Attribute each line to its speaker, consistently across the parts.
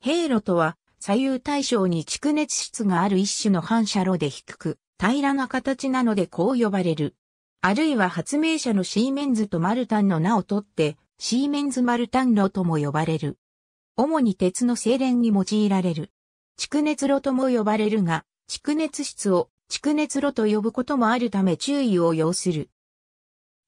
Speaker 1: 平路とは、左右対称に蓄熱室がある一種の反射炉で低く、平らな形なのでこう呼ばれる。あるいは発明者のシーメンズとマルタンの名を取って、シーメンズマルタン炉とも呼ばれる。主に鉄の精錬に用いられる。蓄熱炉とも呼ばれるが、蓄熱室を蓄熱炉と呼ぶこともあるため注意を要する。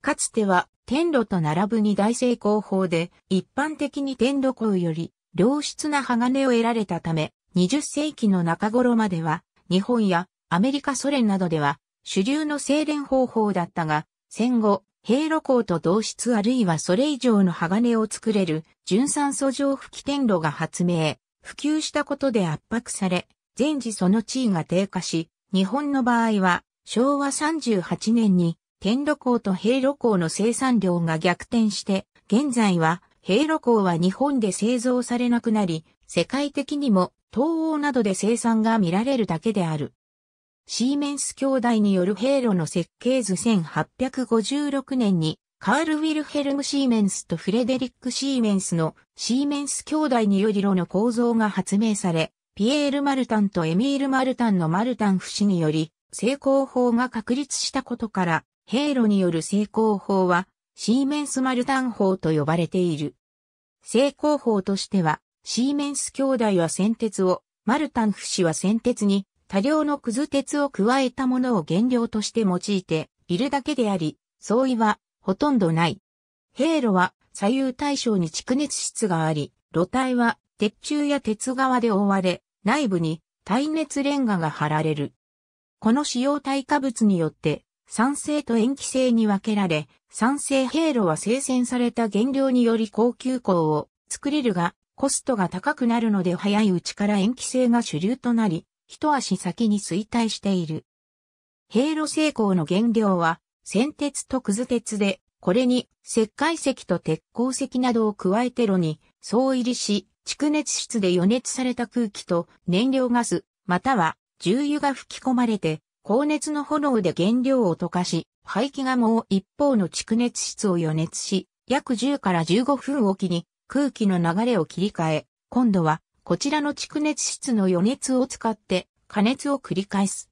Speaker 1: かつては、天炉と並ぶ二大成功法で、一般的に天炉工より、良質な鋼を得られたため、20世紀の中頃までは、日本やアメリカソ連などでは、主流の精錬方法だったが、戦後、平露鋼と同質あるいはそれ以上の鋼を作れる純酸素上不起天炉が発明、普及したことで圧迫され、全時その地位が低下し、日本の場合は昭和38年に天露鋼と平露鋼の生産量が逆転して、現在はヘイロ鋼は日本で製造されなくなり、世界的にも東欧などで生産が見られるだけである。シーメンス兄弟によるヘイロの設計図1856年に、カール・ウィルヘルム・シーメンスとフレデリック・シーメンスのシーメンス兄弟により炉の構造が発明され、ピエール・マルタンとエミール・マルタンのマルタン不死により、成功法が確立したことから、ヘイロによる成功法は、シーメンス・マルタン法と呼ばれている。正攻法としては、シーメンス兄弟は先鉄を、マルタンフ氏は先鉄に、多量のくず鉄を加えたものを原料として用いているだけであり、相違はほとんどない。兵路は左右対称に蓄熱室があり、露体は鉄柱や鉄側で覆われ、内部に耐熱レンガが貼られる。この使用耐火物によって酸性と塩基性に分けられ、酸性ヘイロは生鮮された原料により高級鋼を作れるが、コストが高くなるので早いうちから塩基性が主流となり、一足先に衰退している。ヘイロ製鋼の原料は、先鉄とくず鉄で、これに石灰石と鉄鉱石などを加えて炉に総入りし、蓄熱室で予熱された空気と燃料ガス、または重油が吹き込まれて高熱の炎で原料を溶かし、排気がもう一方の蓄熱室を予熱し、約10から15分おきに空気の流れを切り替え、今度はこちらの蓄熱室の予熱を使って加熱を繰り返す。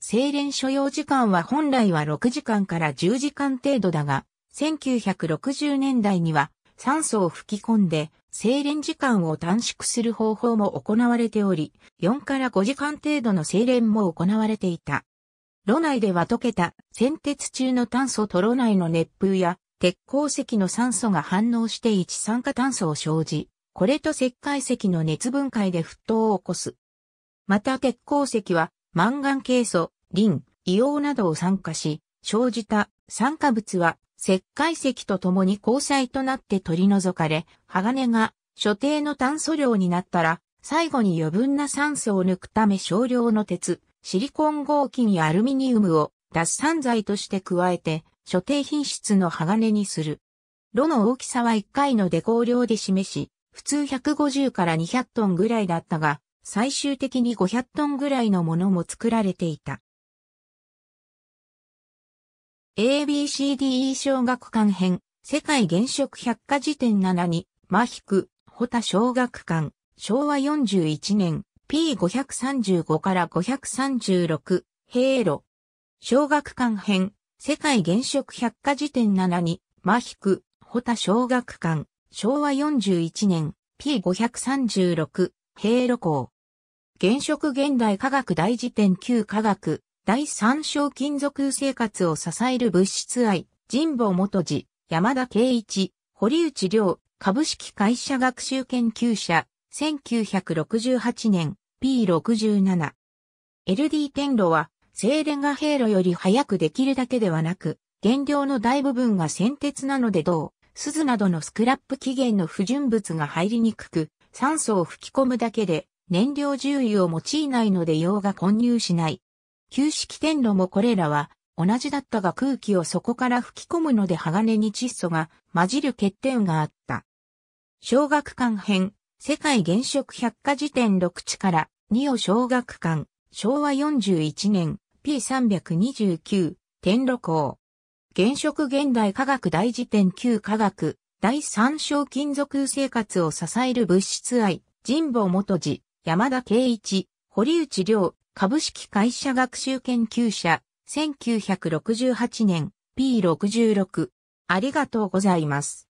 Speaker 1: 精錬所要時間は本来は6時間から10時間程度だが、1960年代には酸素を吹き込んで精錬時間を短縮する方法も行われており、4から5時間程度の精錬も行われていた。炉内では溶けた先鉄中の炭素と炉内の熱風や鉄鉱石の酸素が反応して一酸化炭素を生じ、これと石灰石の熱分解で沸騰を起こす。また鉄鉱石はマンガンケイ素、リン、硫黄などを酸化し、生じた酸化物は石灰石と共に交際となって取り除かれ、鋼が所定の炭素量になったら、最後に余分な酸素を抜くため少量の鉄、シリコン合金やアルミニウムを脱散剤として加えて、所定品質の鋼にする。炉の大きさは1回のデコ量で示し、普通150から200トンぐらいだったが、最終的に500トンぐらいのものも作られていた。ABCDE 小学館編、世界原色百科辞典7に、マヒク、ホタ小学館、昭和41年、P535 から536、平路。小学館編、世界原色百科辞典7に、マヒク、ホタ小学館、昭和41年、P536、平路校。原色現代科学大辞典旧科学、第三章金属生活を支える物質愛、神保元次、山田圭一、堀内良、株式会社学習研究者、1968年、P67。LD 天炉は、精錬が平炉より早くできるだけではなく、原料の大部分が先鉄なので銅、鈴などのスクラップ起源の不純物が入りにくく、酸素を吹き込むだけで、燃料重油を用いないので溶が混入しない。旧式天炉もこれらは同じだったが空気をそこから吹き込むので鋼に窒素が混じる欠点があった。小学館編、世界原色百科事典6地から2を小学館、昭和41年 P329 天炉校。原色現代科学大辞典旧科学、第三章金属生活を支える物質愛、神保元寺、山田圭一、堀内良、株式会社学習研究者、1968年 P66。ありがとうございます。